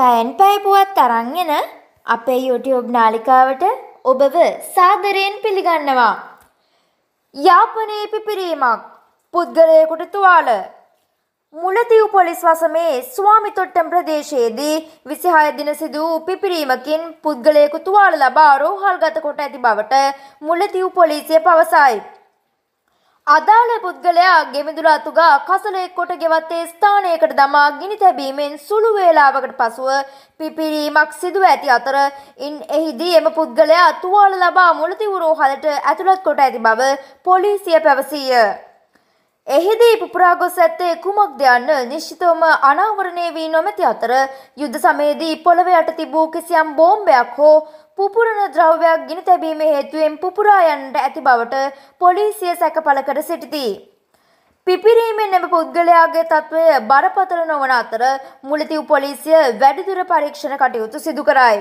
පැයන් පැය පුවත් තරංගෙන අපේ YouTube නාලිකාවට ඔබව සාදරයෙන් පිළිගන්නවා. යාපනයේ පිපිරීමක් පුද්ගලයෙකුට තුවාල මුලතිව් පොලිස් වසමේ ස්වාමිතොට්ටම් ප්‍රදේශයේදී විසිහය දින සිදු පිපිරීමකින් පුද්ගලයෙකු තුවාල ලබා රෝහල්ගත කොට ඇති බවට මුලතිව් පොලිසිය පවසයි. අදාළ පුද්ගලයා ගෙමිදුලා තුගා කසලෙක් කොට ගෙවත්තේ ස්ථානයකට දමා ගිනි තැබීමෙන් සුළු වේලාවකට පසුව පිපිරීමක් සිදුව ඇති අතර ඉන් එහිදී එම පුද්ගලයා තුවාල ලබා මුලතිවුරෝ හලට ඇතුළත් කොට ඇති බව පොලිසිය පැවසීය. එහිදී පුපුරා ගොස් ඇත්තේ කුමක්ද යන්න නිශ්චිතවම අනාවරණය වී නොමැති අතර යුද්ධ සමයේදී පොළව යට තිබූ කිසියම් බෝම්බයක් හෝ පුපුරන ද්‍රව්‍යයක් ගිනි තැබීම හේතුවෙන් පුපුරා යන්නට ඇති බවට පොලිසිය සැකපල කර සිටිති. පිපිරීමෙන් එම පුද්ගලයාගේ තත්ත්වය බරපතල නොවන අතර මුලතිව් පොලිසිය වැඩිදුර පරීක්ෂණ කටයුතු සිදු කරයි.